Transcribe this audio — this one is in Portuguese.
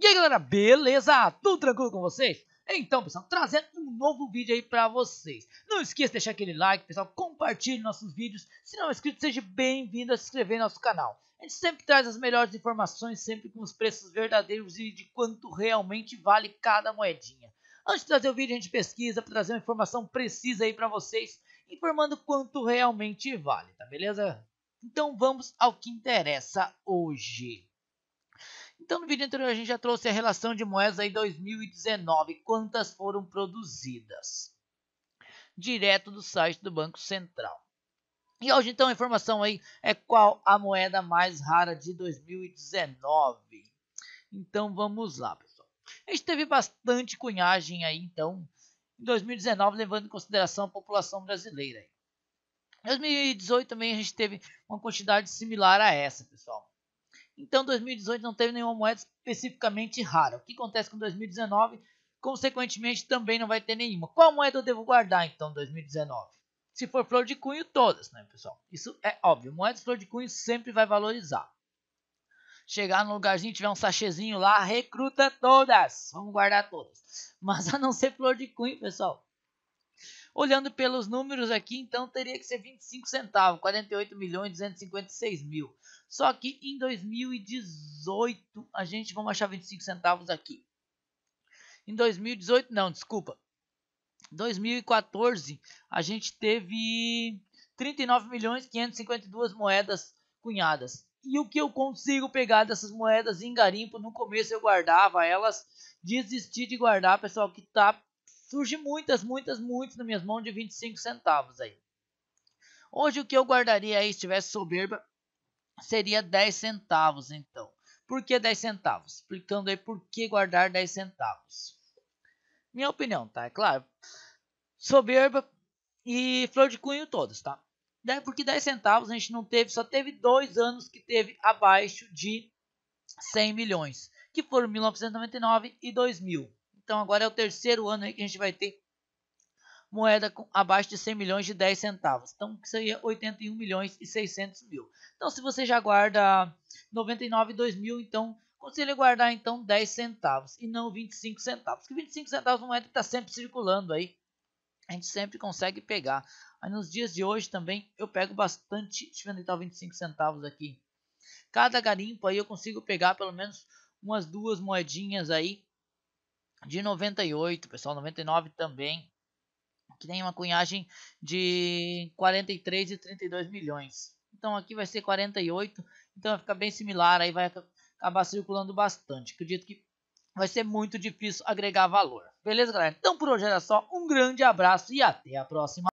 E aí galera, beleza? Tudo tranquilo com vocês? Então pessoal, trazendo um novo vídeo aí pra vocês Não esqueça de deixar aquele like pessoal, compartilhe nossos vídeos Se não é inscrito, seja bem-vindo a se inscrever no nosso canal A gente sempre traz as melhores informações, sempre com os preços verdadeiros E de quanto realmente vale cada moedinha Antes de trazer o vídeo, a gente pesquisa para trazer uma informação precisa aí pra vocês Informando quanto realmente vale, tá beleza? Então vamos ao que interessa hoje então, no vídeo anterior, a gente já trouxe a relação de moedas aí 2019, quantas foram produzidas, direto do site do Banco Central. E hoje, então, a informação aí é qual a moeda mais rara de 2019. Então, vamos lá, pessoal. A gente teve bastante cunhagem aí, então, em 2019, levando em consideração a população brasileira. Aí. Em 2018 também a gente teve uma quantidade similar a essa, pessoal. Então 2018 não teve nenhuma moeda especificamente rara. O que acontece com 2019? Consequentemente também não vai ter nenhuma. Qual moeda eu devo guardar então 2019? Se for flor de cunho, todas, né, pessoal? Isso é óbvio. Moedas flor de cunho sempre vai valorizar. Chegar no lugarzinho, tiver um sachezinho lá, recruta todas. Vamos guardar todas. Mas a não ser flor de cunho, pessoal. Olhando pelos números aqui, então teria que ser 25 centavos, 48 milhões 256 mil. Só que em 2018 a gente vamos achar 25 centavos aqui. Em 2018 não, desculpa. 2014 a gente teve 39 milhões 552 moedas cunhadas. E o que eu consigo pegar dessas moedas em garimpo, no começo eu guardava elas, desisti de guardar, pessoal, que tá surge muitas, muitas, muitas nas minhas mãos de 25 centavos aí. Hoje o que eu guardaria aí, se tivesse soberba, seria 10 centavos, então. Por que 10 centavos? Explicando aí por que guardar 10 centavos. Minha opinião, tá? É claro. Soberba e flor de cunho todas, tá? Né? Porque 10 centavos a gente não teve, só teve dois anos que teve abaixo de 100 milhões, que foram 1999 e 2000. Então agora é o terceiro ano aí que a gente vai ter moeda com, abaixo de 100 milhões de 10 centavos. Então, seria 81 milhões e 600 mil. Então, se você já guarda 99,2 mil, então aconselho guardar então 10 centavos e não 25 centavos. Porque 25 centavos não é moeda está sempre circulando aí. A gente sempre consegue pegar. Aí nos dias de hoje também eu pego bastante. Deixa eu ver onde tá 25 centavos aqui. Cada garimpo aí eu consigo pegar pelo menos umas duas moedinhas aí de 98, pessoal, 99 também que tem uma cunhagem de 43 e 32 milhões. Então aqui vai ser 48, então vai ficar bem similar, aí vai acabar circulando bastante. Acredito que vai ser muito difícil agregar valor. Beleza, galera? Então por hoje era só. Um grande abraço e até a próxima.